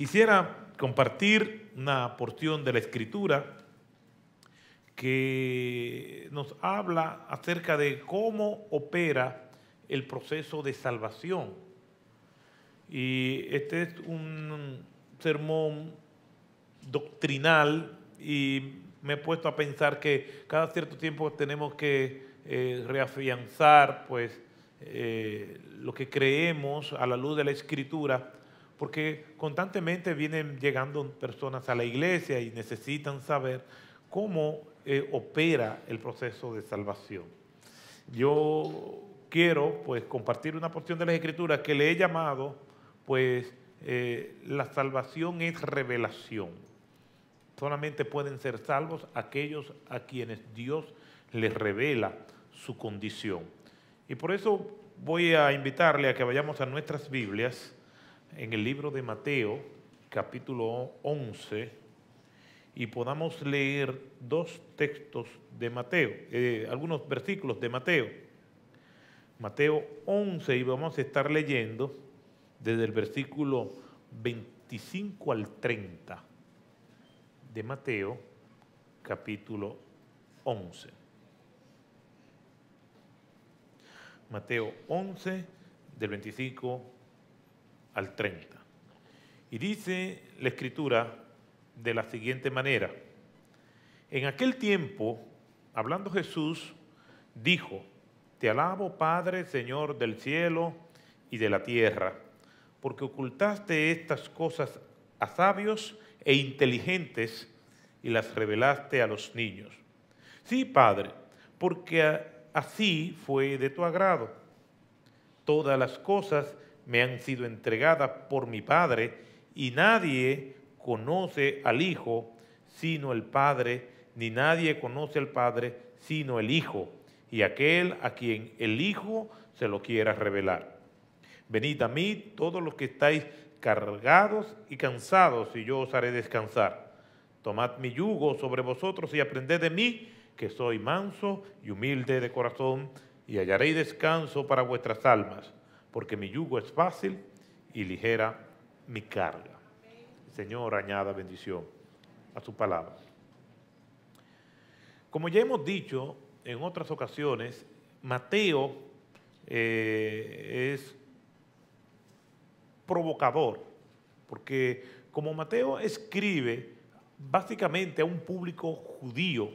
Quisiera compartir una porción de la escritura que nos habla acerca de cómo opera el proceso de salvación. Y este es un sermón doctrinal y me he puesto a pensar que cada cierto tiempo tenemos que eh, reafianzar pues, eh, lo que creemos a la luz de la escritura porque constantemente vienen llegando personas a la iglesia y necesitan saber cómo eh, opera el proceso de salvación. Yo quiero pues compartir una porción de las escrituras que le he llamado pues eh, la salvación es revelación. Solamente pueden ser salvos aquellos a quienes Dios les revela su condición. Y por eso voy a invitarle a que vayamos a nuestras Biblias en el libro de Mateo, capítulo 11, y podamos leer dos textos de Mateo, eh, algunos versículos de Mateo. Mateo 11, y vamos a estar leyendo desde el versículo 25 al 30 de Mateo, capítulo 11. Mateo 11, del 25 al 30 al 30. Y dice la escritura de la siguiente manera. En aquel tiempo, hablando Jesús, dijo, Te alabo, Padre, Señor del cielo y de la tierra, porque ocultaste estas cosas a sabios e inteligentes y las revelaste a los niños. Sí, Padre, porque así fue de tu agrado. Todas las cosas me han sido entregadas por mi Padre, y nadie conoce al Hijo sino el Padre, ni nadie conoce al Padre sino el Hijo, y aquel a quien el Hijo se lo quiera revelar. Venid a mí todos los que estáis cargados y cansados, y yo os haré descansar. Tomad mi yugo sobre vosotros y aprended de mí, que soy manso y humilde de corazón, y hallaréis descanso para vuestras almas porque mi yugo es fácil y ligera mi carga. Señor, añada bendición a su palabra. Como ya hemos dicho en otras ocasiones, Mateo eh, es provocador, porque como Mateo escribe básicamente a un público judío,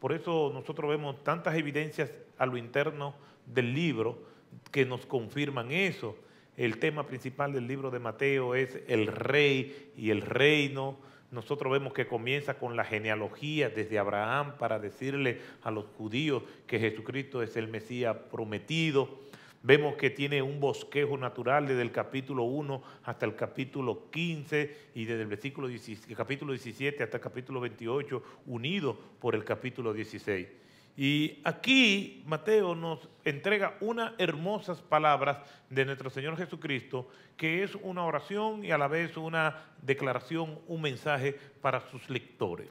por eso nosotros vemos tantas evidencias a lo interno del libro, que nos confirman eso. El tema principal del libro de Mateo es el rey y el reino. Nosotros vemos que comienza con la genealogía desde Abraham para decirle a los judíos que Jesucristo es el Mesías prometido. Vemos que tiene un bosquejo natural desde el capítulo 1 hasta el capítulo 15 y desde el capítulo 17 hasta el capítulo 28, unido por el capítulo 16. Y aquí Mateo nos entrega unas hermosas palabras de nuestro Señor Jesucristo, que es una oración y a la vez una declaración, un mensaje para sus lectores.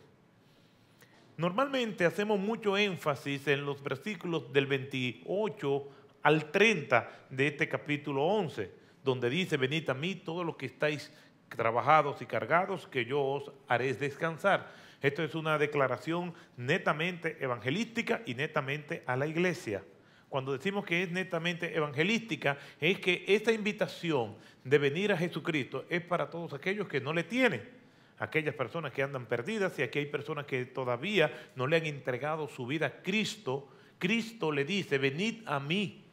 Normalmente hacemos mucho énfasis en los versículos del 28 al 30 de este capítulo 11, donde dice, venid a mí todos los que estáis trabajados y cargados, que yo os haré descansar. Esto es una declaración netamente evangelística y netamente a la iglesia. Cuando decimos que es netamente evangelística, es que esta invitación de venir a Jesucristo es para todos aquellos que no le tienen aquellas personas que andan perdidas y aquí hay personas que todavía no le han entregado su vida a Cristo, Cristo le dice, venid a mí,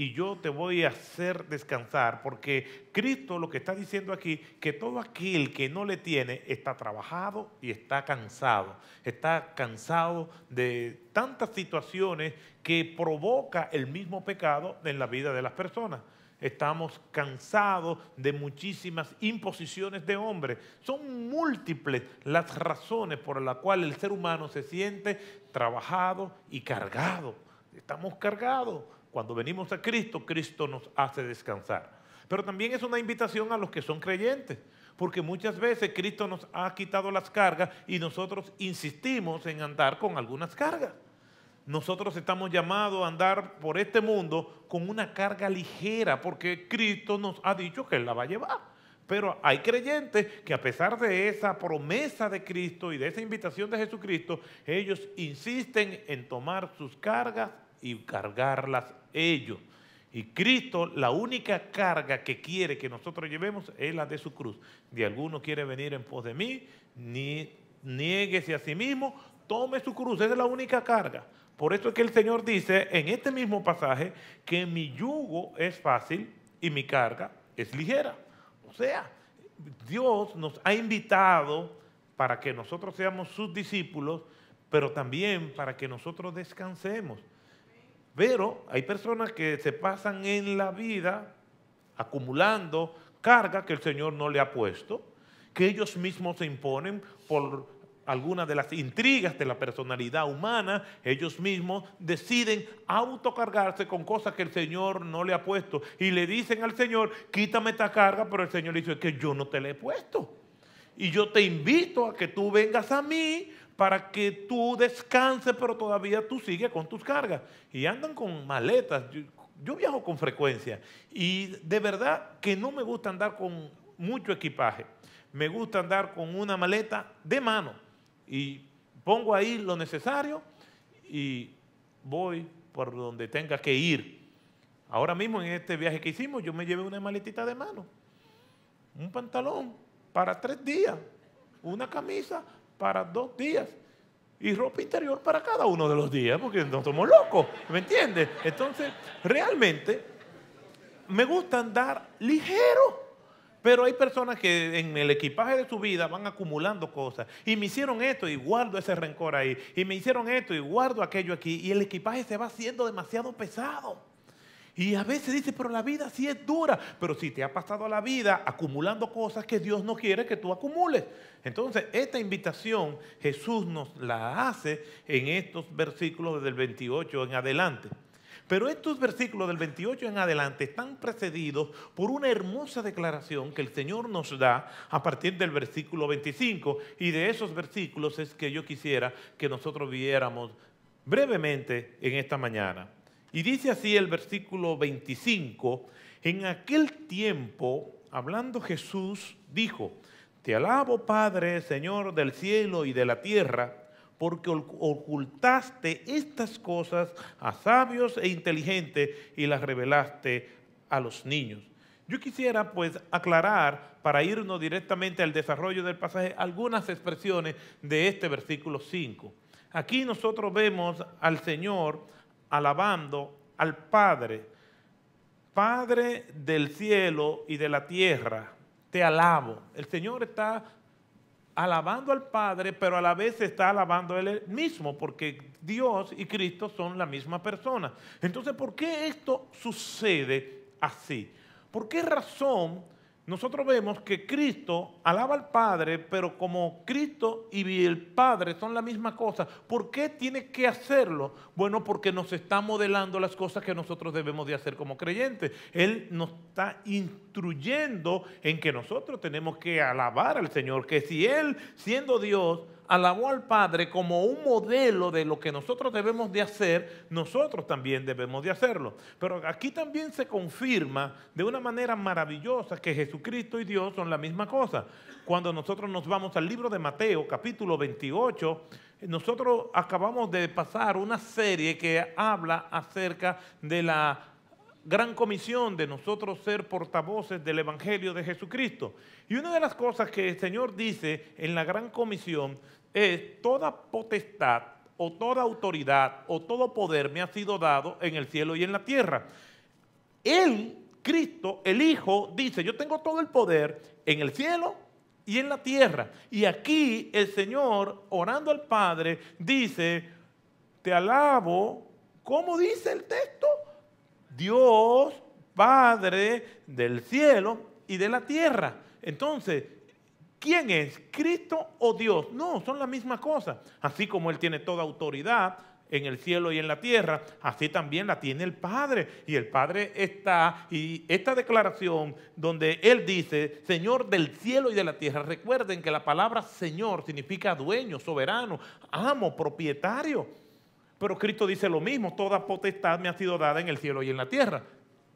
y yo te voy a hacer descansar, porque Cristo lo que está diciendo aquí, que todo aquel que no le tiene está trabajado y está cansado, está cansado de tantas situaciones que provoca el mismo pecado en la vida de las personas. Estamos cansados de muchísimas imposiciones de hombres. Son múltiples las razones por las cuales el ser humano se siente trabajado y cargado. Estamos cargados cuando venimos a Cristo, Cristo nos hace descansar. Pero también es una invitación a los que son creyentes, porque muchas veces Cristo nos ha quitado las cargas y nosotros insistimos en andar con algunas cargas. Nosotros estamos llamados a andar por este mundo con una carga ligera, porque Cristo nos ha dicho que Él la va a llevar. Pero hay creyentes que a pesar de esa promesa de Cristo y de esa invitación de Jesucristo, ellos insisten en tomar sus cargas y cargarlas ellos. Y Cristo, la única carga que quiere que nosotros llevemos es la de su cruz. si alguno quiere venir en pos de mí, ni, nieguese a sí mismo, tome su cruz. Esa es la única carga. Por eso es que el Señor dice en este mismo pasaje que mi yugo es fácil y mi carga es ligera. O sea, Dios nos ha invitado para que nosotros seamos sus discípulos, pero también para que nosotros descansemos. Pero hay personas que se pasan en la vida acumulando carga que el Señor no le ha puesto, que ellos mismos se imponen por algunas de las intrigas de la personalidad humana, ellos mismos deciden autocargarse con cosas que el Señor no le ha puesto. Y le dicen al Señor, quítame esta carga, pero el Señor dice, que yo no te la he puesto. Y yo te invito a que tú vengas a mí para que tú descanses, pero todavía tú sigues con tus cargas. Y andan con maletas. Yo, viajo con frecuencia y de verdad que no me gusta andar con mucho equipaje. Me gusta andar con una maleta de mano y pongo ahí lo necesario y voy por donde tenga que ir. Ahora mismo en este viaje que hicimos yo me llevé una maletita de mano, un pantalón para tres días, una camisa para dos días. Y ropa interior para cada uno de los días, porque no somos locos, ¿me entiendes? Entonces, realmente me gusta andar ligero. Pero hay personas que en el equipaje de su vida van acumulando cosas. Y me hicieron esto y guardo ese rencor ahí. Y me hicieron esto y guardo aquello aquí. Y el equipaje se va haciendo demasiado pesado. Y a veces dice, pero la vida sí es dura, pero si te ha pasado la vida acumulando cosas que Dios no quiere que tú acumules. Entonces, esta invitación Jesús nos la hace en estos versículos del 28 en adelante. Pero estos versículos del 28 en adelante están precedidos por una hermosa declaración que el Señor nos da a partir del versículo 25. Y de esos versículos es que yo quisiera que nosotros viéramos brevemente en esta mañana. Y dice así el versículo 25, en aquel tiempo, hablando Jesús, dijo, te alabo Padre, Señor del cielo y de la tierra, porque ocultaste estas cosas a sabios e inteligentes y las revelaste a los niños. Yo quisiera pues aclarar, para irnos directamente al desarrollo del pasaje, algunas expresiones de este versículo 5. Aquí nosotros vemos al Señor alabando al Padre, Padre del cielo y de la tierra, te alabo. El Señor está alabando al Padre, pero a la vez está alabando a Él mismo, porque Dios y Cristo son la misma persona. Entonces, ¿por qué esto sucede así? ¿Por qué razón? nosotros vemos que Cristo alaba al Padre, pero como Cristo y el Padre son la misma cosa, ¿por qué tiene que hacerlo? Bueno, porque nos está modelando las cosas que nosotros debemos de hacer como creyentes. Él nos está instruyendo en que nosotros tenemos que alabar al Señor, que si Él, siendo Dios, alabó al Padre como un modelo de lo que nosotros debemos de hacer, nosotros también debemos de hacerlo. Pero aquí también se confirma de una manera maravillosa que Jesucristo y Dios son la misma cosa. Cuando nosotros nos vamos al libro de Mateo, capítulo 28, nosotros acabamos de pasar una serie que habla acerca de la gran comisión de nosotros ser portavoces del Evangelio de Jesucristo. Y una de las cosas que el Señor dice en la gran comisión es eh, toda potestad o toda autoridad o todo poder me ha sido dado en el cielo y en la tierra. Él, Cristo, el Hijo, dice, yo tengo todo el poder en el cielo y en la tierra. Y aquí el Señor, orando al Padre, dice, te alabo, ¿cómo dice el texto? Dios, Padre del cielo y de la tierra. Entonces, ¿Quién es? ¿Cristo o Dios? No, son la misma cosa. Así como Él tiene toda autoridad en el cielo y en la tierra, así también la tiene el Padre. Y el Padre está, y esta declaración donde Él dice, Señor del cielo y de la tierra, recuerden que la palabra Señor significa dueño, soberano, amo, propietario. Pero Cristo dice lo mismo, toda potestad me ha sido dada en el cielo y en la tierra.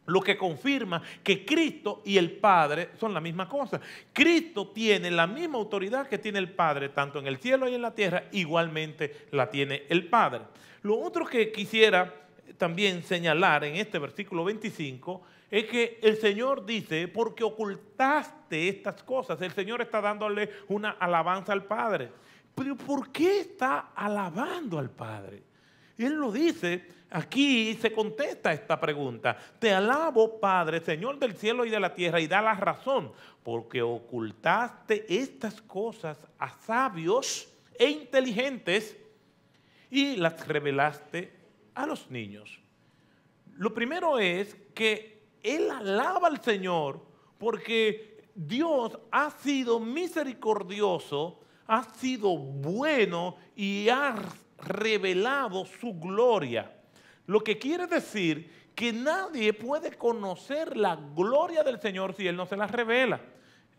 Lo que confirma que Cristo y el Padre son la misma cosa. Cristo tiene la misma autoridad que tiene el Padre, tanto en el cielo y en la tierra, igualmente la tiene el Padre. Lo otro que quisiera también señalar en este versículo 25 es que el Señor dice, porque ocultaste estas cosas, el Señor está dándole una alabanza al Padre. Pero ¿por qué está alabando al Padre? él lo dice, aquí se contesta esta pregunta. Te alabo, Padre, Señor del cielo y de la tierra, y da la razón, porque ocultaste estas cosas a sabios e inteligentes y las revelaste a los niños. Lo primero es que él alaba al Señor porque Dios ha sido misericordioso, ha sido bueno y ha revelado su gloria. Lo que quiere decir que nadie puede conocer la gloria del Señor si Él no se la revela.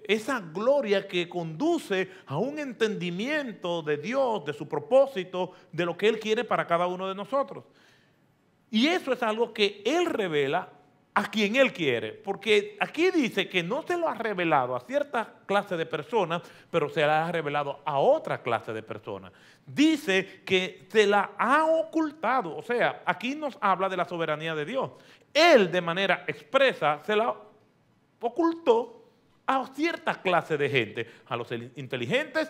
Esa gloria que conduce a un entendimiento de Dios, de su propósito, de lo que Él quiere para cada uno de nosotros. Y eso es algo que Él revela a quien Él quiere. Porque aquí dice que no se lo ha revelado a cierta clase de personas, pero se la ha revelado a otra clase de personas. Dice que se la ha ocultado. O sea, aquí nos habla de la soberanía de Dios. Él de manera expresa se la ocultó a cierta clase de gente, a los inteligentes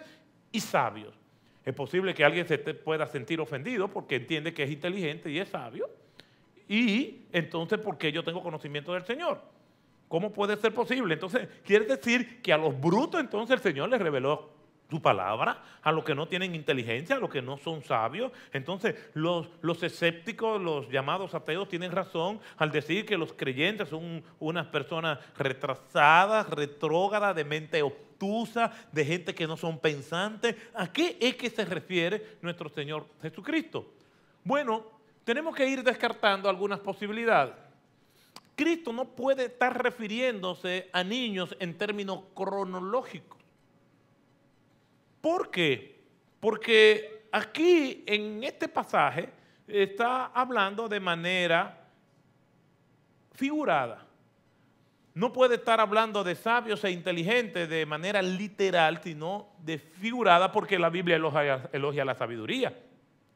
y sabios. Es posible que alguien se pueda sentir ofendido porque entiende que es inteligente y es sabio y entonces, ¿por qué yo tengo conocimiento del Señor? ¿Cómo puede ser posible? Entonces, quiere decir que a los brutos entonces el Señor les reveló su palabra, a los que no tienen inteligencia, a los que no son sabios. Entonces, los, los escépticos, los llamados ateos, tienen razón al decir que los creyentes son unas personas retrasadas, retrógradas, de mente obtusa, de gente que no son pensantes. ¿A qué es que se refiere nuestro Señor Jesucristo? Bueno, tenemos que ir descartando algunas posibilidades. Cristo no puede estar refiriéndose a niños en términos cronológicos. ¿Por qué? Porque aquí en este pasaje está hablando de manera figurada. No puede estar hablando de sabios e inteligentes de manera literal, sino de figurada porque la Biblia elogia, elogia la sabiduría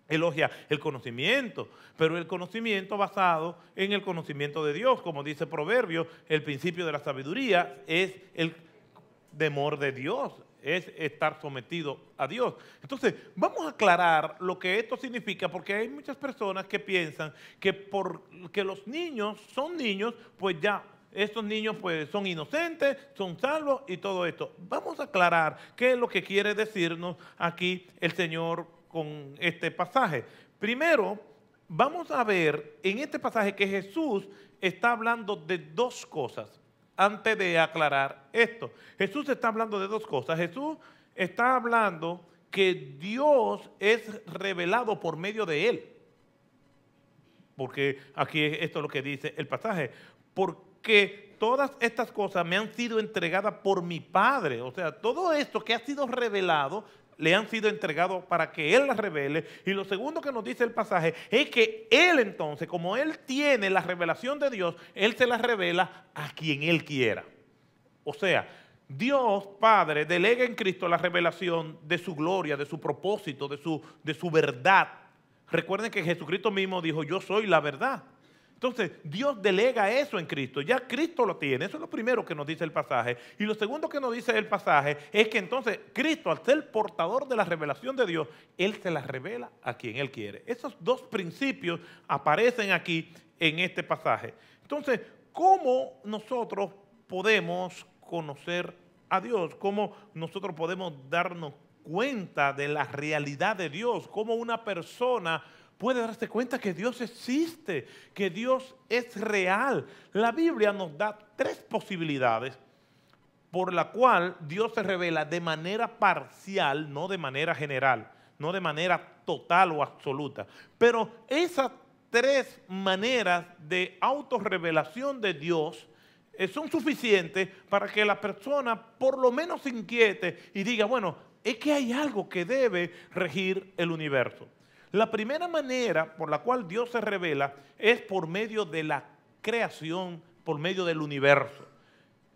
elogia el conocimiento, pero el conocimiento basado en el conocimiento de Dios, como dice Proverbio, el principio de la sabiduría es el temor de Dios, es estar sometido a Dios. Entonces, vamos a aclarar lo que esto significa, porque hay muchas personas que piensan que porque los niños son niños, pues ya estos niños pues son inocentes, son salvos y todo esto. Vamos a aclarar qué es lo que quiere decirnos aquí el Señor con este pasaje. Primero, vamos a ver en este pasaje que Jesús está hablando de dos cosas antes de aclarar esto. Jesús está hablando de dos cosas. Jesús está hablando que Dios es revelado por medio de él. Porque aquí esto es lo que dice el pasaje. Porque todas estas cosas me han sido entregadas por mi Padre. O sea, todo esto que ha sido revelado le han sido entregados para que Él las revele. Y lo segundo que nos dice el pasaje es que Él entonces, como Él tiene la revelación de Dios, Él se la revela a quien Él quiera. O sea, Dios Padre delega en Cristo la revelación de su gloria, de su propósito, de su, de su verdad. Recuerden que Jesucristo mismo dijo, yo soy la verdad. Entonces, Dios delega eso en Cristo. Ya Cristo lo tiene. Eso es lo primero que nos dice el pasaje. Y lo segundo que nos dice el pasaje es que entonces Cristo, al ser portador de la revelación de Dios, Él se la revela a quien Él quiere. Esos dos principios aparecen aquí en este pasaje. Entonces, ¿cómo nosotros podemos conocer a Dios? ¿Cómo nosotros podemos darnos cuenta de la realidad de Dios? ¿Cómo una persona puede darse cuenta que Dios existe, que Dios es real. La Biblia nos da tres posibilidades por la cual Dios se revela de manera parcial, no de manera general, no de manera total o absoluta. Pero esas tres maneras de autorrevelación de Dios eh, son suficientes para que la persona por lo menos se inquiete y diga, bueno, es que hay algo que debe regir el universo. La primera manera por la cual Dios se revela es por medio de la creación, por medio del universo.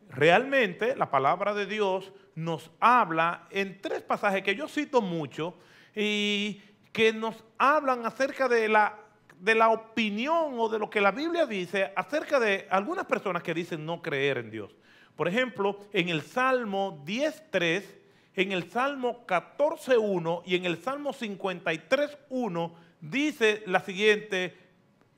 Realmente la palabra de Dios nos habla en tres pasajes que yo cito mucho y que nos hablan acerca de la, de la opinión o de lo que la Biblia dice acerca de algunas personas que dicen no creer en Dios. Por ejemplo, en el Salmo 10.3 en el Salmo 14.1 y en el Salmo 53.1 dice la siguiente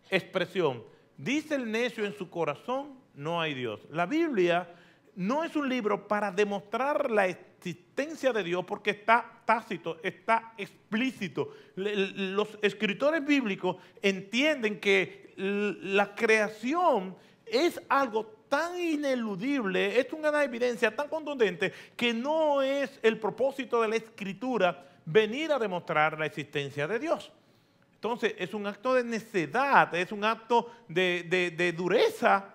expresión. Dice el necio en su corazón, no hay Dios. La Biblia no es un libro para demostrar la existencia de Dios porque está tácito, está explícito. Los escritores bíblicos entienden que la creación es algo tan ineludible, es una evidencia tan contundente que no es el propósito de la escritura venir a demostrar la existencia de Dios. Entonces es un acto de necedad, es un acto de, dureza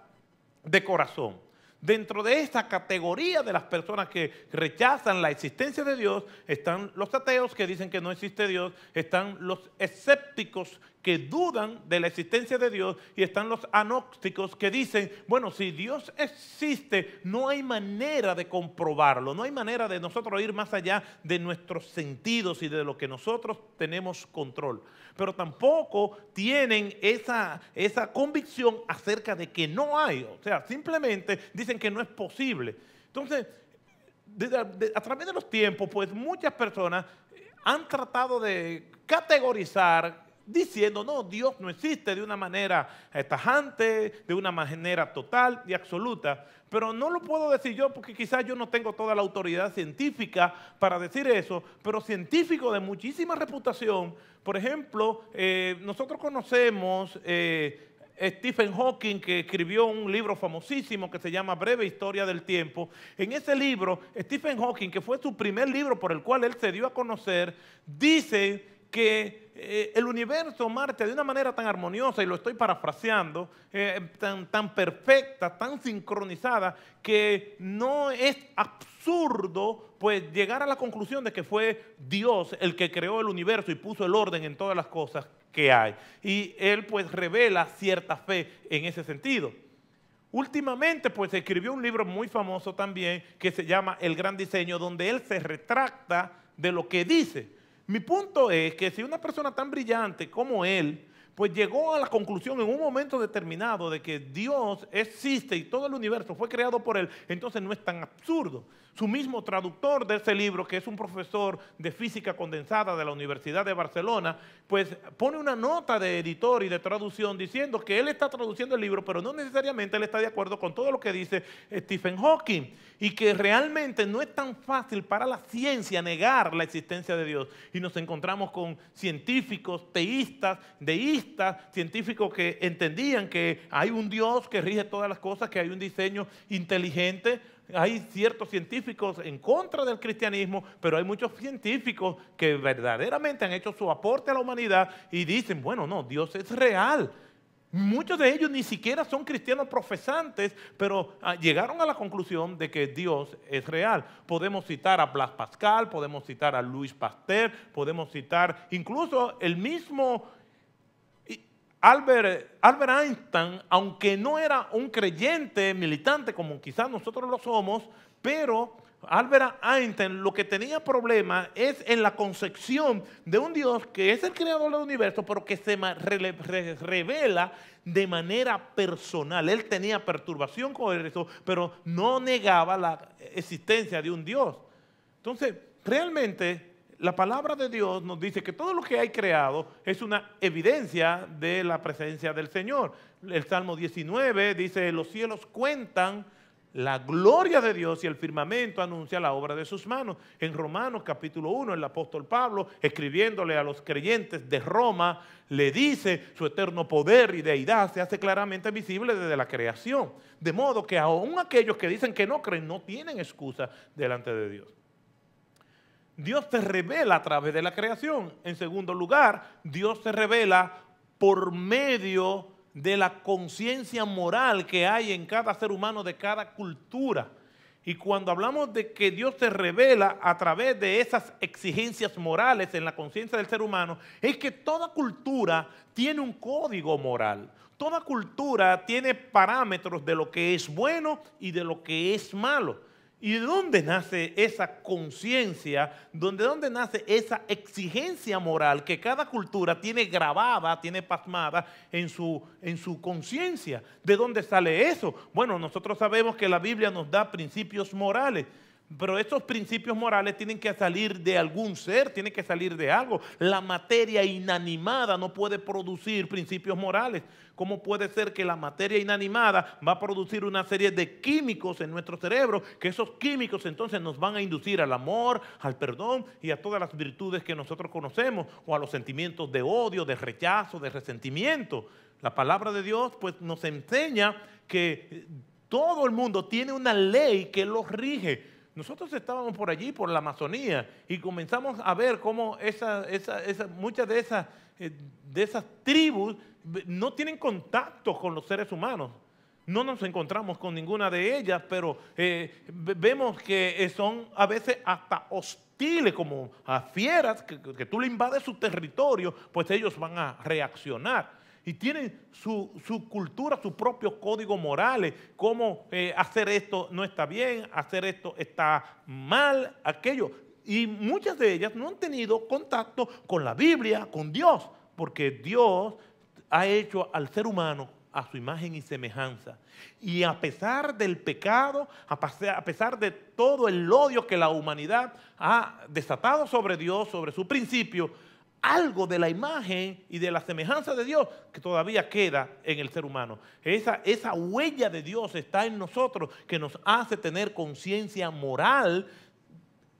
de corazón. Dentro de esta categoría de las personas que rechazan la existencia de Dios están los ateos que dicen que no existe Dios, están los escépticos que dudan de la existencia de Dios y están los anócticos que dicen, bueno, si Dios existe, no hay manera de comprobarlo, no hay manera de nosotros ir más allá de nuestros sentidos y de lo que nosotros tenemos control. Pero tampoco tienen esa, esa convicción acerca de que no hay, o sea, simplemente dicen que no es posible. Entonces, a través de los tiempos, pues muchas personas han tratado de categorizar diciendo, no, Dios no existe de una manera tajante, de una manera total y absoluta. Pero no lo puedo decir yo porque quizás yo no tengo toda la autoridad científica para decir eso, pero científico de muchísima reputación, por ejemplo, eh, nosotros conocemos... Eh, Stephen Hawking, que escribió un libro famosísimo que se llama Breve Historia del Tiempo. En ese libro, Stephen Hawking, que fue su primer libro por el cual él se dio a conocer, dice que eh, el universo marcha de una manera tan armoniosa, y lo estoy parafraseando, eh, tan, tan perfecta, tan sincronizada, que no es absurdo pues llegar a la conclusión de que fue Dios el que creó el universo y puso el orden en todas las cosas que hay. Y él pues revela cierta fe en ese sentido. Últimamente, pues escribió un libro muy famoso también que se llama El Gran Diseño, donde él se retracta de lo que dice. Mi punto es que si una persona tan brillante como él, pues llegó a la conclusión en un momento determinado de que Dios existe y todo el universo fue creado por él, entonces no es tan absurdo su mismo traductor de ese libro, que es un profesor de física condensada de la Universidad de Barcelona, pues pone una nota de editor y de traducción diciendo que él está traduciendo el libro, pero no necesariamente él está de acuerdo con todo lo que dice eh, Stephen Hawking y que realmente no es tan fácil para la ciencia negar la existencia de Dios. Y nos encontramos con científicos, teístas, deístas, científicos que entendían que hay un Dios que rige todas las cosas, que hay un diseño inteligente hay ciertos científicos en contra del cristianismo, pero hay muchos científicos que verdaderamente han hecho su aporte a la humanidad y dicen, bueno, no, Dios es real. Muchos de ellos ni siquiera son cristianos profesantes, pero ah, llegaron a la conclusión de que Dios es real. Podemos citar a Blas Pascal, podemos citar a Luis Pasteur, podemos citar incluso el mismo Albert, Einstein, aunque no era un creyente militante como quizás nosotros lo somos, pero Albert Einstein lo que tenía problema es en la concepción de un Dios que es el creador del universo, pero que se revela de manera personal. Él tenía perturbación con eso, pero no negaba la existencia de un Dios. Entonces, realmente la palabra de Dios nos dice que todo lo que hay creado es una evidencia de la presencia del Señor. El Salmo 19 dice, los cielos cuentan la gloria de Dios y el firmamento anuncia la obra de sus manos. En Romanos capítulo 1, el apóstol Pablo, escribiéndole a los creyentes de Roma, le dice su eterno poder y deidad se hace claramente visible desde la creación. De modo que aún aquellos que dicen que no creen no tienen excusa delante de Dios. Dios se revela a través de la creación. En segundo lugar, Dios se revela por medio de la conciencia moral que hay en cada ser humano de cada cultura. Y cuando hablamos de que Dios se revela a través de esas exigencias morales en la conciencia del ser humano, es que toda cultura tiene un código moral. Toda cultura tiene parámetros de lo que es bueno y de lo que es malo. ¿Y de dónde nace esa conciencia? ¿De dónde nace esa exigencia moral que cada cultura tiene grabada, tiene pasmada en su, en su conciencia? ¿De dónde sale eso? Bueno, nosotros sabemos que la Biblia nos da principios morales. Pero esos principios morales tienen que salir de algún ser, tienen que salir de algo. La materia inanimada no puede producir principios morales. ¿Cómo puede ser que la materia inanimada va a producir una serie de químicos en nuestro cerebro, que esos químicos entonces nos van a inducir al amor, al perdón y a todas las virtudes que nosotros conocemos, o a los sentimientos de odio, de rechazo, de resentimiento? La palabra de Dios pues nos enseña que todo el mundo tiene una ley que los rige nosotros estábamos por allí, por la Amazonía, y comenzamos a ver cómo muchas de esas, eh, tribus no tienen contacto con los seres humanos. No nos encontramos con ninguna de ellas, pero eh, vemos que eh, son a veces hasta hostiles, como a fieras, que tú le invades su territorio, pues ellos van a reaccionar y tienen su, cultura, su propio código morales, eh, cómo eh, hacer esto no está bien, hacer esto está mal, aquello. Y muchas de ellas no han tenido contacto con la Biblia, con Dios, porque Dios ha hecho al ser humano a su imagen y semejanza. Y a pesar del pecado, a pesar de todo el odio que la humanidad ha desatado sobre Dios, sobre su principio, algo de la imagen y de la semejanza de Dios que todavía queda en el ser humano. Esa, huella de Dios está en nosotros que nos hace tener conciencia moral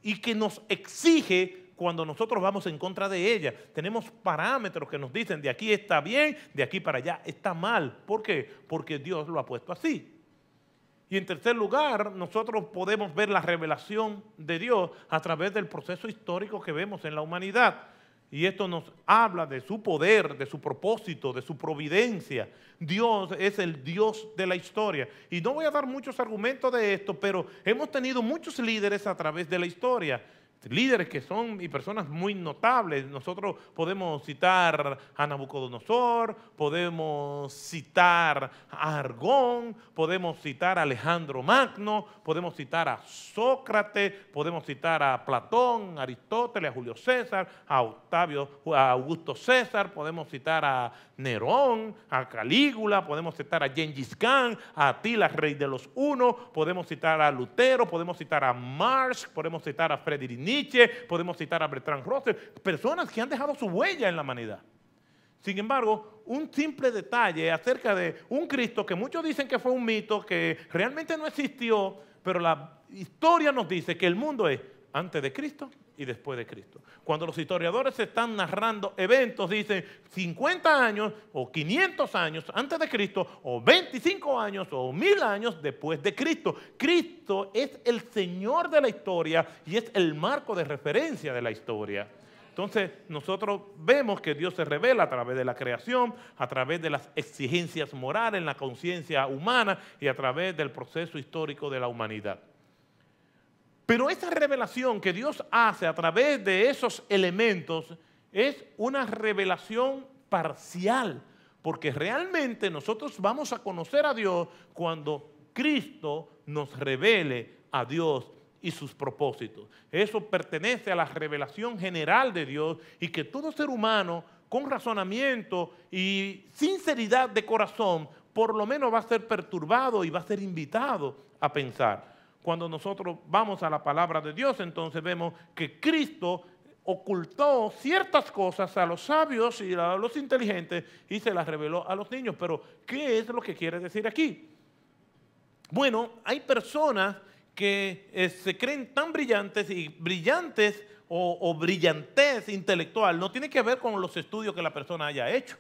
y que nos exige cuando nosotros vamos en contra de ella. Tenemos parámetros que nos dicen de aquí está bien, de aquí para allá está mal. ¿Por qué? Porque Dios lo ha puesto así. Y en tercer lugar, nosotros podemos ver la revelación de Dios a través del proceso histórico que vemos en la humanidad. Y esto nos habla de su poder, de su propósito, de su providencia. Dios es el Dios de la historia. Y no voy a dar muchos argumentos de esto, pero hemos tenido muchos líderes a través de la historia líderes que son y personas muy notables. Nosotros podemos citar a Nabucodonosor, podemos citar a Argón, podemos citar a Alejandro Magno, podemos citar a Sócrates, podemos citar a Platón, a Aristóteles, a Julio César, a Octavio, Augusto César, podemos citar a Nerón, a Calígula, podemos citar a Gengis Khan, a Atila, rey de los unos, podemos citar a Lutero, podemos citar a Marx, podemos citar a Frederic Nietzsche, podemos citar a Bertrand Russell, personas que han dejado su huella en la humanidad. Sin embargo, un simple detalle acerca de un Cristo que muchos dicen que fue un mito, que realmente no existió, pero la historia nos dice que el mundo es antes de Cristo y después de Cristo. Cuando los historiadores están narrando eventos, dicen 50 años o 500 años antes de Cristo o 25 años o 1000 años después de Cristo. Cristo es el Señor de la historia y es el marco de referencia de la historia. Entonces nosotros vemos que Dios se revela a través de la creación, a través de las exigencias morales en la conciencia humana y a través del proceso histórico de la humanidad. Pero esa revelación que Dios hace a través de esos elementos es una revelación parcial, porque realmente nosotros vamos a conocer a Dios cuando Cristo nos revele a Dios y sus propósitos. Eso pertenece a la revelación general de Dios y que todo ser humano con razonamiento y sinceridad de corazón por lo menos va a ser perturbado y va a ser invitado a pensar. Cuando nosotros vamos a la palabra de Dios, entonces vemos que Cristo ocultó ciertas cosas a los sabios y a los inteligentes y se las reveló a los niños. Pero, ¿qué es lo que quiere decir aquí? Bueno, hay personas que eh, se creen tan brillantes y brillantes o, o, brillantez intelectual no tiene que ver con los estudios que la persona haya hecho.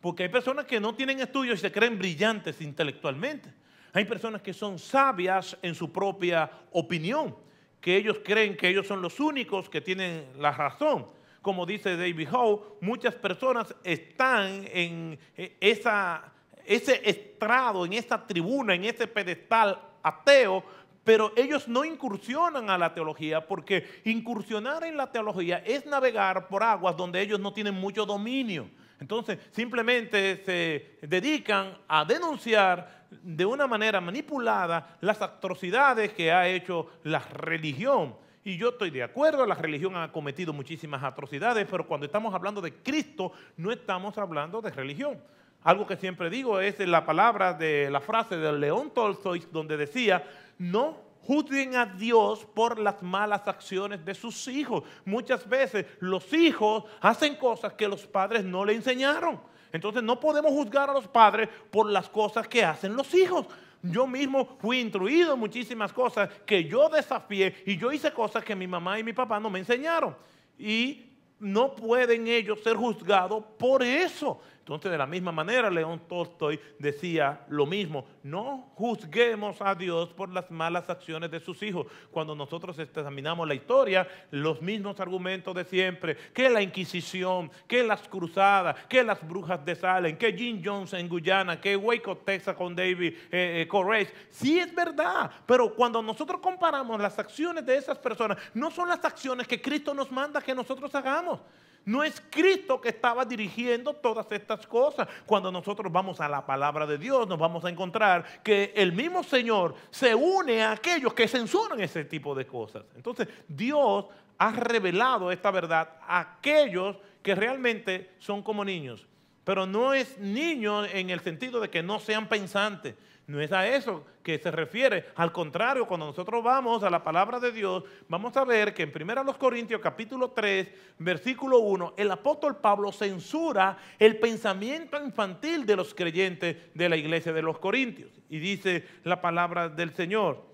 Porque hay personas que no tienen estudios y se creen brillantes intelectualmente. Hay personas que son sabias en su propia opinión, que ellos creen que ellos son los únicos que tienen la razón. Como dice David Howe, muchas personas están en eh, ese estrado, en esa tribuna, en ese pedestal ateo, pero ellos no incursionan a la teología porque incursionar en la teología es navegar por aguas donde ellos no tienen mucho dominio. Entonces, simplemente se dedican a denunciar de una manera manipulada las atrocidades que ha hecho la religión. Y yo estoy de acuerdo, la religión ha cometido muchísimas atrocidades, pero cuando estamos hablando de Cristo, no estamos hablando de religión. Algo que siempre digo es la palabra de la frase del León Tolsois, donde decía, no juzguen a Dios por las malas acciones de sus hijos. Muchas veces los hijos hacen cosas que los padres no le enseñaron. Entonces no podemos juzgar a los padres por las cosas que hacen los hijos. Yo mismo fui instruido en muchísimas cosas que yo desafié y yo hice cosas que mi mamá y mi papá no me enseñaron. Y no pueden ellos ser juzgados por eso. Entonces, de la misma manera, León Tolstoy decía lo mismo, no juzguemos a Dios por las malas acciones de sus hijos. Cuando nosotros examinamos la historia, los mismos argumentos de siempre, que la Inquisición, que las cruzadas, que las brujas de Salem, que Jim Jones en Guyana, que Waco, Texas con David eh, eh Sí es verdad, pero cuando nosotros comparamos las acciones de esas personas, no son las acciones que Cristo nos manda que nosotros hagamos. No es Cristo que estaba dirigiendo todas estas cosas. Cuando nosotros vamos a la palabra de Dios, nos vamos a encontrar que el mismo Señor se une a aquellos que censuran ese tipo de cosas. Entonces, Dios ha revelado esta verdad a aquellos que realmente son como niños. Pero no es niño en el sentido de que no sean pensantes, no es a eso que se refiere. Al contrario, cuando nosotros vamos a la palabra de Dios, vamos a ver que en 1 Corintios capítulo 3, versículo 1, el apóstol Pablo censura el pensamiento infantil de los creyentes de la iglesia de los Corintios. Y dice la palabra del Señor.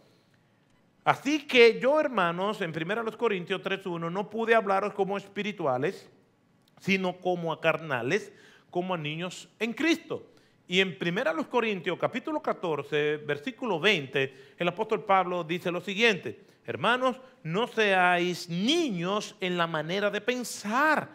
Así que yo, hermanos, en 1 Corintios 3.1, no pude hablaros como espirituales, sino como a carnales, como a niños en Cristo y en 1 Corintios capítulo 14, versículo 20, el apóstol Pablo dice lo siguiente, hermanos, no seáis niños en la manera de pensar,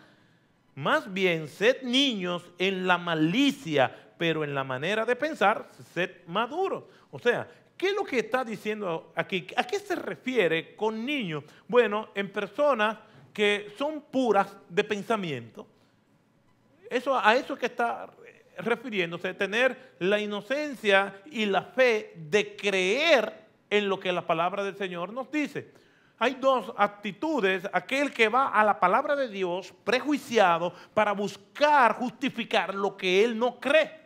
más bien sed niños en la malicia, pero en la manera de pensar, sed maduros. O sea, ¿qué es lo que está diciendo aquí? ¿A qué se refiere con niños? Bueno, en personas que son puras de pensamiento. Eso, a eso es que está refiriéndose a tener la inocencia y la fe de creer en lo que la palabra del Señor nos dice. Hay dos actitudes, aquel que va a la palabra de Dios prejuiciado para buscar justificar lo que él no cree.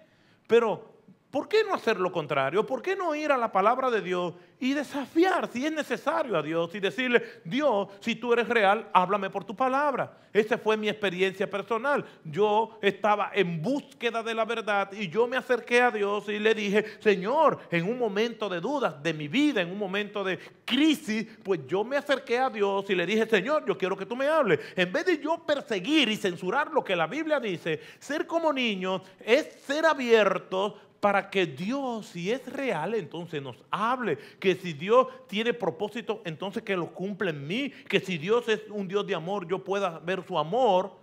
Pero ¿Por qué no hacer lo contrario? ¿Por qué no ir a la palabra de Dios y desafiar si es necesario a Dios y decirle, Dios, si tú eres real, háblame por tu palabra? Esa fue mi experiencia personal. Yo estaba en búsqueda de la verdad y yo me acerqué a Dios y le dije, Señor, en un momento de dudas de mi vida, en un momento de crisis, pues yo me acerqué a Dios y le dije, Señor, yo quiero que tú me hables. En vez de yo perseguir y censurar lo que la Biblia dice, ser como niños es ser abiertos para que Dios, si es real, entonces nos hable. Que si Dios tiene propósito, entonces que lo cumple en mí. Que si Dios es un Dios de amor, yo pueda ver su amor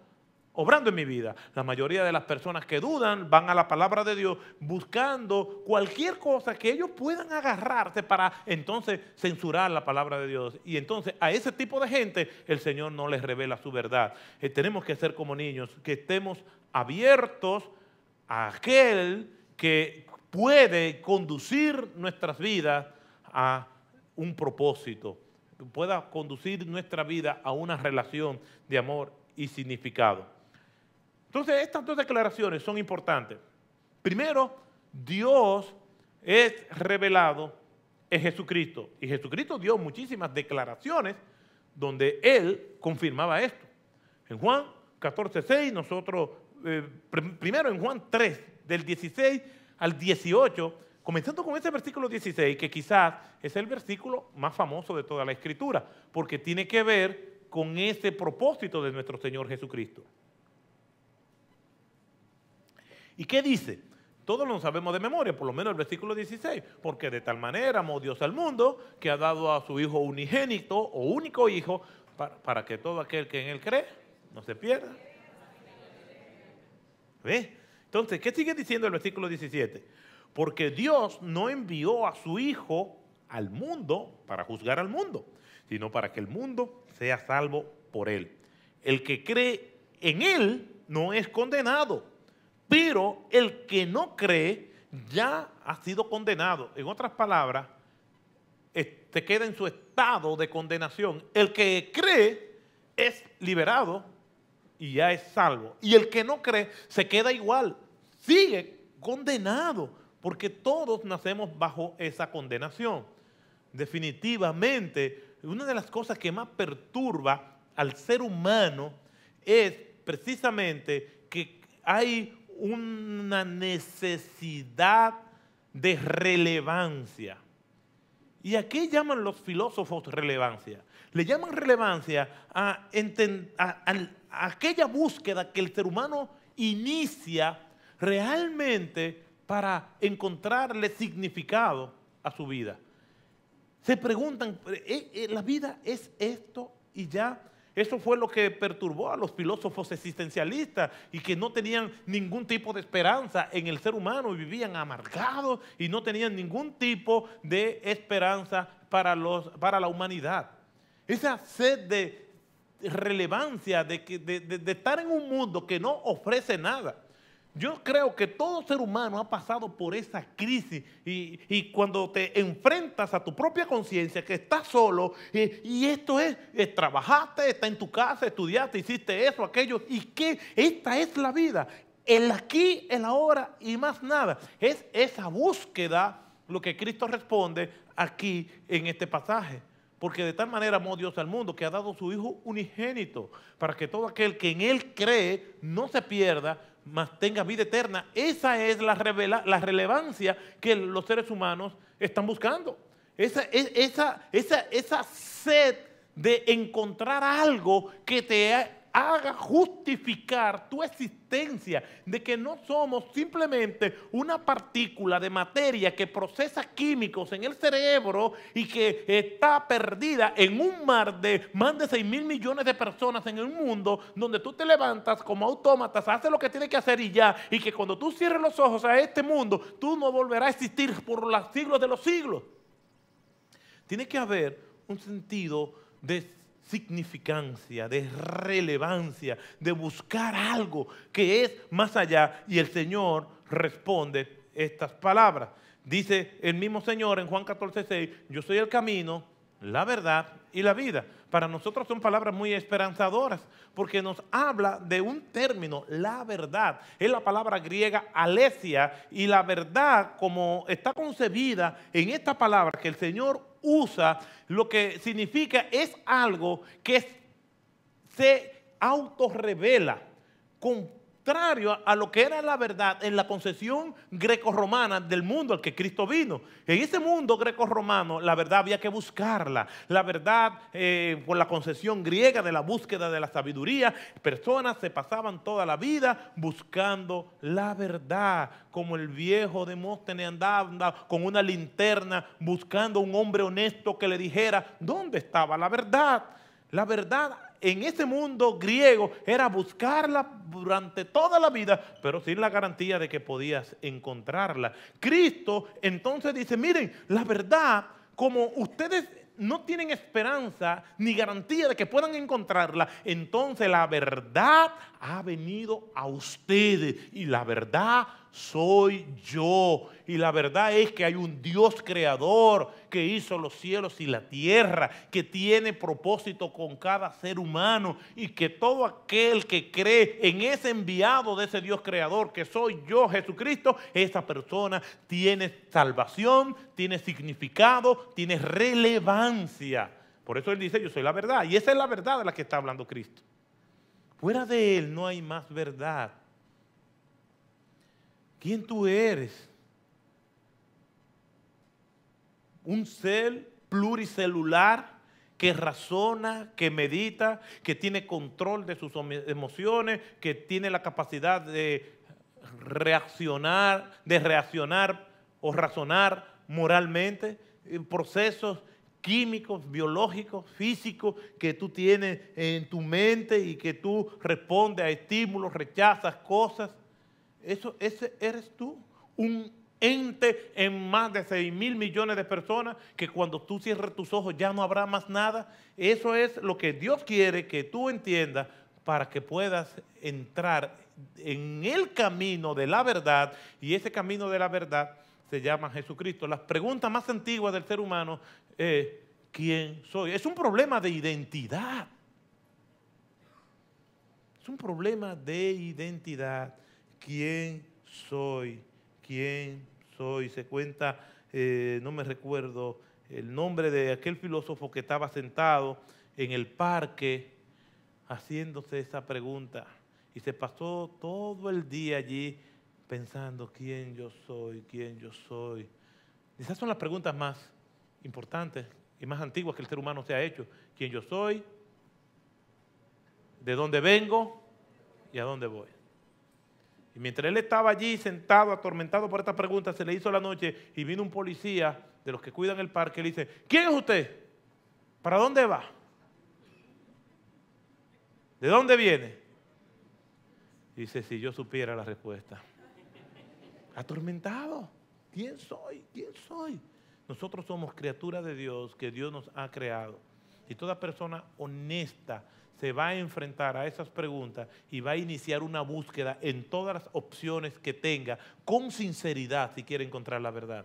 obrando en mi vida. La mayoría de las personas que dudan van a la palabra de Dios buscando cualquier cosa que ellos puedan agarrarse para entonces censurar la palabra de Dios. Y entonces a ese tipo de gente el Señor no les revela su verdad. Eh, tenemos que ser como niños, que estemos abiertos a aquel que puede conducir nuestras vidas a un propósito, pueda conducir nuestra vida a una relación de amor y significado. Entonces, estas dos declaraciones son importantes. Primero, Dios es revelado en Jesucristo. Y Jesucristo dio muchísimas declaraciones donde Él confirmaba esto. En Juan 14.6, nosotros, eh, primero en Juan 3, del 16 al 18, comenzando con ese versículo 16, que quizás es el versículo más famoso de toda la escritura, porque tiene que ver con ese propósito de nuestro Señor Jesucristo. ¿Y qué dice? Todos lo sabemos de memoria, por lo menos el versículo 16, porque de tal manera amó Dios al mundo que ha dado a su Hijo unigénito o único Hijo para, que todo aquel que en Él cree no se pierda. ¿Ves? Entonces, ¿qué sigue diciendo el versículo 17? Porque Dios no envió a su Hijo al mundo para juzgar al mundo, sino para que el mundo sea salvo por él. El que cree en él no es condenado, pero el que no cree ya ha sido condenado. En otras palabras, se queda en su estado de condenación. El que cree es liberado y ya es salvo. Y el que no cree se queda igual sigue condenado, porque todos nacemos bajo esa condenación. Definitivamente, una de las cosas que más perturba al ser humano es precisamente que hay una necesidad de relevancia. ¿Y a qué llaman los filósofos relevancia? Le llaman relevancia a, aquella búsqueda que el ser humano inicia realmente para encontrarle significado a su vida. Se preguntan, eh, eh, ¿la vida es esto y ya? Eso fue lo que perturbó a los filósofos existencialistas y que no tenían ningún tipo de esperanza en el ser humano y vivían amargados y no tenían ningún tipo de esperanza para, los, para la humanidad. Esa sed de relevancia, de estar en un mundo que no ofrece nada, yo creo que todo ser humano ha pasado por esa crisis y, cuando te enfrentas a tu propia conciencia, que estás solo, y, esto es, eh, trabajaste, está en tu casa, estudiaste, hiciste eso, aquello, y que esta es la vida, el aquí, el ahora y más nada. Es esa búsqueda lo que Cristo responde aquí en este pasaje. Porque de tal manera amó Dios al mundo que ha dado su Hijo unigénito, para que todo aquel que en Él cree no se pierda, mas tenga vida eterna. Esa es la, la relevancia que los seres humanos están buscando. Esa, esa, esa, esa sed de encontrar algo que te haga justificar tu existencia de que no somos simplemente una partícula de materia que procesa químicos en el cerebro y que está perdida en un mar de más de 6 mil millones de personas en el mundo donde tú te levantas como autómatas, haces lo que tienes que hacer y ya, y que cuando tú cierres los ojos a este mundo, tú no volverás a existir por los siglos de los siglos. Tiene que haber un sentido de significancia, de relevancia, de buscar algo que es más allá. Y el Señor responde estas palabras. Dice el mismo Señor en Juan 14.6, yo soy el camino, la verdad y la vida. Para nosotros son palabras muy esperanzadoras porque nos habla de un término, la verdad. Es la palabra griega alesia y la verdad como está concebida en esta palabra que el Señor usa, lo que significa es algo que se autorrevela con contrario a, lo que era la verdad en la concepción romana del mundo al que Cristo vino. En ese mundo greco-romano la verdad había que buscarla. La verdad con eh, por la concepción griega de la búsqueda de la sabiduría, personas se pasaban toda la vida buscando la verdad, como el viejo Demóstenes andaba con una linterna buscando un hombre honesto que le dijera dónde estaba la verdad. La verdad en ese mundo griego era buscarla durante toda la vida, pero sin la garantía de que podías encontrarla. Cristo entonces dice, miren, la verdad, como ustedes no tienen esperanza ni garantía de que puedan encontrarla, entonces la verdad ha venido a ustedes y la verdad soy yo. Y la verdad es que hay un Dios creador que hizo los cielos y la tierra, que tiene propósito con cada ser humano y que todo aquel que cree en ese enviado de ese Dios creador que soy yo, Jesucristo, esa persona tiene salvación, tiene significado, tiene relevancia. Por eso él dice, yo soy la verdad. Y esa es la verdad de la que está hablando Cristo. Fuera de él no hay más verdad quién tú eres. Un ser pluricelular que razona, que medita, que tiene control de sus emociones, que tiene la capacidad de reaccionar, de reaccionar o razonar moralmente, procesos químicos, biológicos, físicos que tú tienes en tu mente y que tú respondes a estímulos, rechazas cosas. Eso, ese eres tú, un ente en más de 6 mil millones de personas, que cuando tú cierres tus ojos ya no habrá más nada. Eso es lo que Dios quiere que tú entiendas para que puedas entrar en el camino de la verdad, y ese camino de la verdad se llama Jesucristo. Las preguntas más antiguas del ser humano es, eh, ¿quién soy? Es un problema de identidad. Es un problema de identidad. ¿quién soy? ¿Quién soy? Se cuenta, eh, no me recuerdo, el nombre de aquel filósofo que estaba sentado en el parque haciéndose esa pregunta. Y se pasó todo el día allí pensando, ¿quién yo soy? ¿quién yo soy? Esas son las preguntas más importantes y más antiguas que el ser humano se ha hecho. ¿Quién yo soy? ¿De dónde vengo? ¿Y a dónde voy? Y mientras él estaba allí sentado, atormentado por esta pregunta, se le hizo la noche y vino un policía de los que cuidan el parque y le dice, ¿quién es usted? ¿Para dónde va? ¿De dónde viene? Dice, si yo supiera la respuesta. Atormentado. ¿Quién soy? ¿Quién soy? Nosotros somos criaturas de Dios que Dios nos ha creado. Y toda persona honesta se va a enfrentar a esas preguntas y va a iniciar una búsqueda en todas las opciones que tenga, con sinceridad si quiere encontrar la verdad.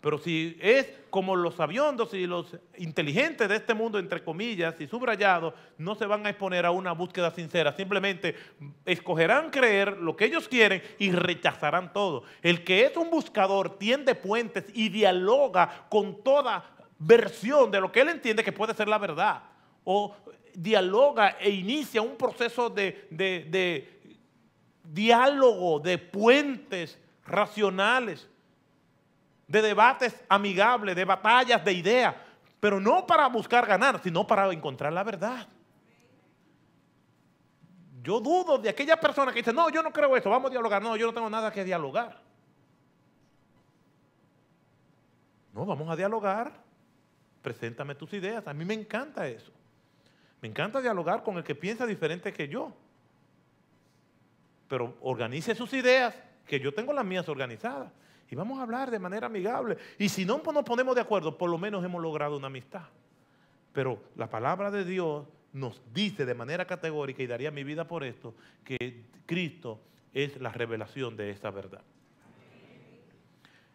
Pero si es como los aviondos y los inteligentes de este mundo, entre comillas, y subrayados, no se van a exponer a una búsqueda sincera. Simplemente escogerán creer lo que ellos quieren y rechazarán todo. El que es un buscador tiende puentes y dialoga con toda versión de lo que él entiende que puede ser la verdad o dialoga e inicia un proceso de, diálogo, de puentes racionales, de debates amigables, de batallas de ideas, pero no para buscar ganar, sino para encontrar la verdad. Yo dudo de aquella persona que dice, no, yo no creo eso, vamos a dialogar, no, yo no tengo nada que dialogar. No, vamos a dialogar, preséntame tus ideas, a mí me encanta eso. Me encanta dialogar con el que piensa diferente que yo. Pero organice sus ideas, que yo tengo las mías organizadas. Y vamos a hablar de manera amigable. Y si no nos ponemos de acuerdo, por lo menos hemos logrado una amistad. Pero la palabra de Dios nos dice de manera categórica, y daría mi vida por esto, que Cristo es la revelación de esta verdad.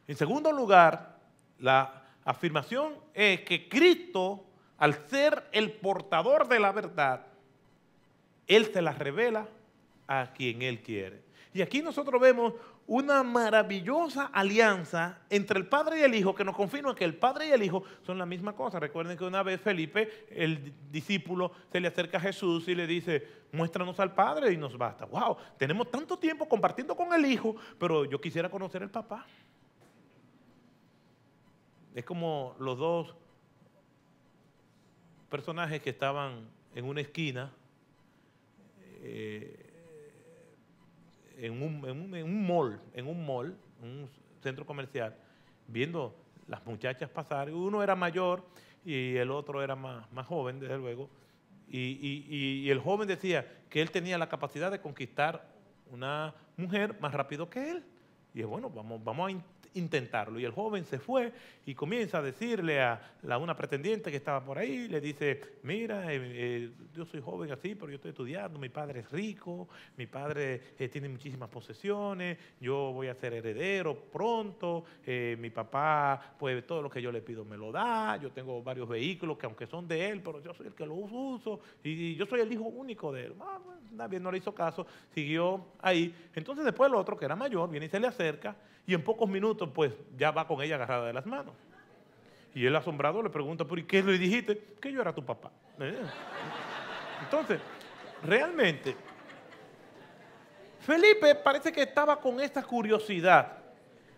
En segundo lugar, la afirmación es que Cristo al ser el portador de la verdad, Él se la revela a quien Él quiere. Y aquí nosotros vemos una maravillosa alianza entre el Padre y el Hijo que nos confirma que el Padre y el Hijo son la misma cosa. Recuerden que una vez Felipe, el discípulo, se le acerca a Jesús y le dice, muéstranos al Padre y nos basta. ¡Wow! Tenemos tanto tiempo compartiendo con el Hijo, pero yo quisiera conocer al papá. Es como los dos personajes que estaban en una esquina, eh, en, un, mall, en un centro comercial, viendo las muchachas pasar. Uno era mayor y el otro era más, joven, desde luego. Y, el joven decía que él tenía la capacidad de conquistar una mujer más rápido que él. Y es bueno, vamos, vamos a intentarlo. Y el joven se fue y comienza a decirle a la, una pretendiente que estaba por ahí, le dice, mira, eh, eh, yo soy joven así, pero yo estoy estudiando, mi padre es rico, mi padre eh, tiene muchísimas posesiones, yo voy a ser heredero pronto, mi papá, pues todo lo que yo le pido me lo da, yo tengo varios vehículos que aunque son de él, pero yo soy el que los uso y, yo soy el hijo único de él. Ah, nadie no le hizo caso, siguió ahí. Entonces después el otro, que era mayor, viene y se le acerca y en pocos minutos, pues ya va con ella agarrada de las manos. Y el asombrado le pregunta, ¿por qué le dijiste? Que yo era tu papá. ¿Eh? Entonces, realmente, Felipe parece que estaba con esta curiosidad.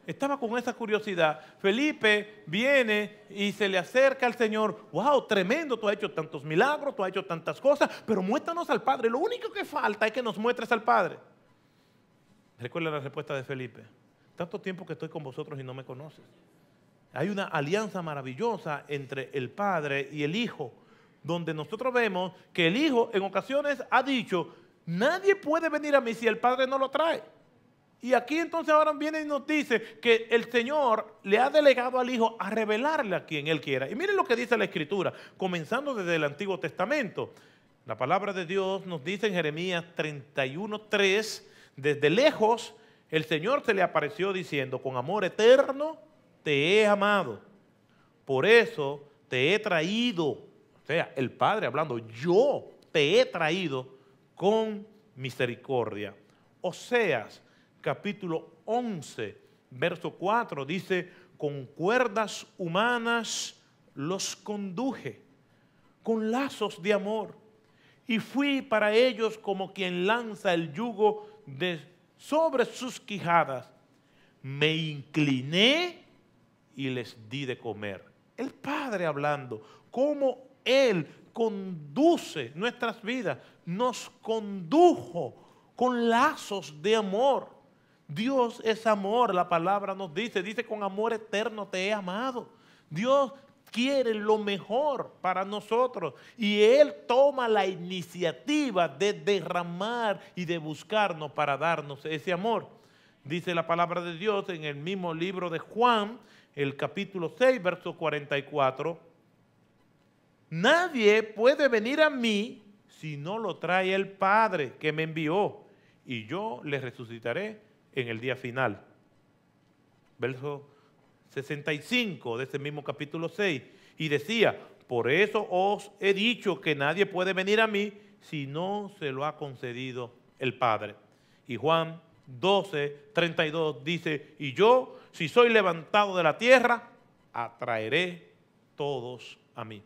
Estaba con esa curiosidad. Felipe viene y se le acerca al Señor. ¡Wow! Tremendo, tú has hecho tantos milagros, tú has hecho tantas cosas, pero muéstranos al Padre. Lo único que falta es que nos muestres al Padre. Recuerda la respuesta de Felipe tanto tiempo que estoy con vosotros y no me conoces. Hay una alianza maravillosa entre el Padre y el Hijo, donde nosotros vemos que el Hijo en ocasiones ha dicho, nadie puede venir a mí si el Padre no lo trae. Y aquí entonces ahora viene y nos dice que el Señor le ha delegado al Hijo a revelarle a quien Él quiera. Y miren lo que dice la Escritura, comenzando desde el Antiguo Testamento. La palabra de Dios nos dice en Jeremías 31.3, desde lejos el Señor se le apareció diciendo, con amor eterno te he amado, por eso te he traído, o sea, el Padre hablando, yo te he traído con misericordia. Oseas capítulo 11, verso 4 dice, con cuerdas humanas los conduje, con lazos de amor, y fui para ellos como quien lanza el yugo de sobre sus quijadas. Me incliné y les di de comer. El Padre hablando, como Él conduce nuestras vidas, nos condujo con lazos de amor. Dios es amor, la palabra nos dice, dice con amor eterno te he amado. Dios quiere lo mejor para nosotros y Él toma la iniciativa de derramar y de buscarnos para darnos ese amor. Dice la palabra de Dios en el mismo libro de Juan, el capítulo 6, verso 44. Nadie puede venir a mí si no lo trae el Padre que me envió y yo le resucitaré en el día final. Verso 65 de ese mismo capítulo 6 y decía, por eso os he dicho que nadie puede venir a mí si no se lo ha concedido el Padre. Y Juan 12, 32 dice, y yo, si soy levantado de la tierra, atraeré todos a mí.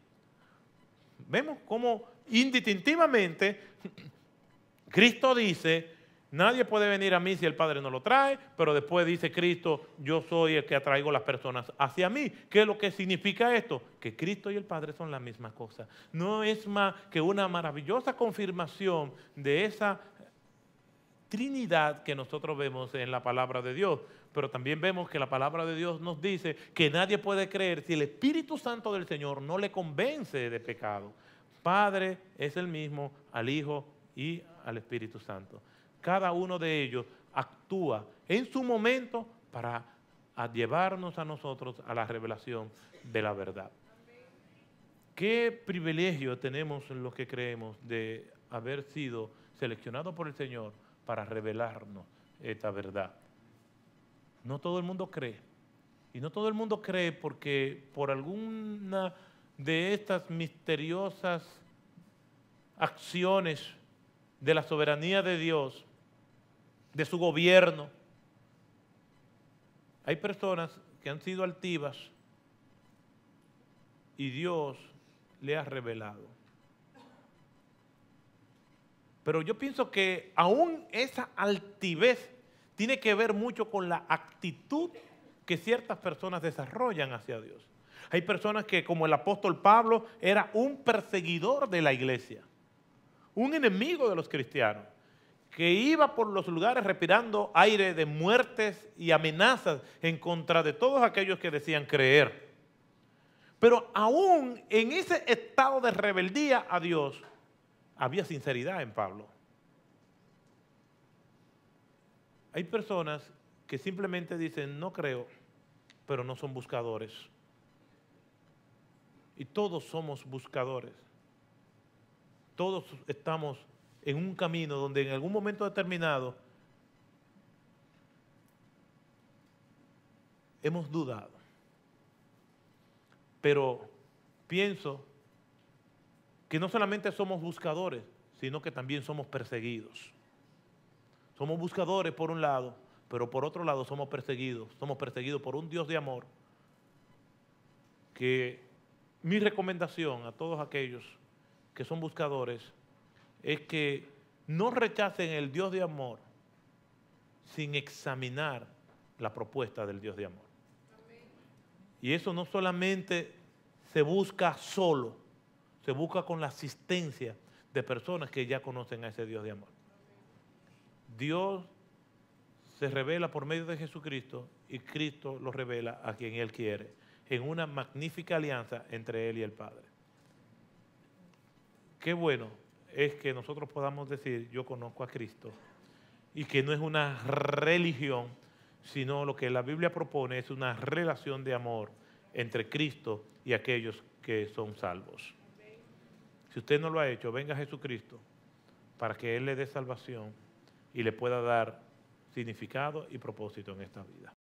Vemos cómo indistintivamente Cristo dice, Nadie puede venir a mí si el Padre no lo trae, pero después dice Cristo, yo soy el que atraigo las personas hacia mí. ¿Qué es lo que significa esto? Que Cristo y el Padre son la misma cosa. No es más que una maravillosa confirmación de esa Trinidad que nosotros vemos en la palabra de Dios. Pero también vemos que la palabra de Dios nos dice que nadie puede creer si el Espíritu Santo del Señor no le convence de pecado. Padre es el mismo al Hijo y al Espíritu Santo cada uno de ellos actúa en su momento para llevarnos a nosotros a la revelación de la verdad. Qué privilegio tenemos los que creemos de haber sido seleccionados por el Señor para revelarnos esta verdad. No todo el mundo cree. Y no todo el mundo cree porque por alguna de estas misteriosas acciones de la soberanía de Dios, de su gobierno. Hay personas que han sido altivas y Dios le ha revelado. Pero yo pienso que aún esa altivez tiene que ver mucho con la actitud que ciertas personas desarrollan hacia Dios. Hay personas que, como el apóstol Pablo, era un perseguidor de la iglesia, un enemigo de los cristianos que iba por los lugares respirando aire de muertes y amenazas en contra de todos aquellos que decían creer. Pero aún en ese estado de rebeldía a Dios, había sinceridad en Pablo. Hay personas que simplemente dicen, no creo, pero no son buscadores. Y todos somos buscadores. Todos estamos en un camino donde en algún momento determinado hemos dudado. Pero pienso que no solamente somos buscadores, sino que también somos perseguidos. Somos buscadores por un lado, pero por otro lado somos perseguidos. Somos perseguidos por un Dios de amor que mi recomendación a todos aquellos que son buscadores es que no rechacen el Dios de amor sin examinar la propuesta del Dios de amor. Y eso no solamente se busca solo, se busca con la asistencia de personas que ya conocen a ese Dios de amor. Dios se revela por medio de Jesucristo y Cristo lo revela a quien Él quiere, en una magnífica alianza entre Él y el Padre. Qué bueno es que nosotros podamos decir, yo conozco a Cristo, y que no es una religión, sino lo que la Biblia propone es una relación de amor entre Cristo y aquellos que son salvos. Si usted no lo ha hecho, venga a Jesucristo para que Él le dé salvación y le pueda dar significado y propósito en esta vida.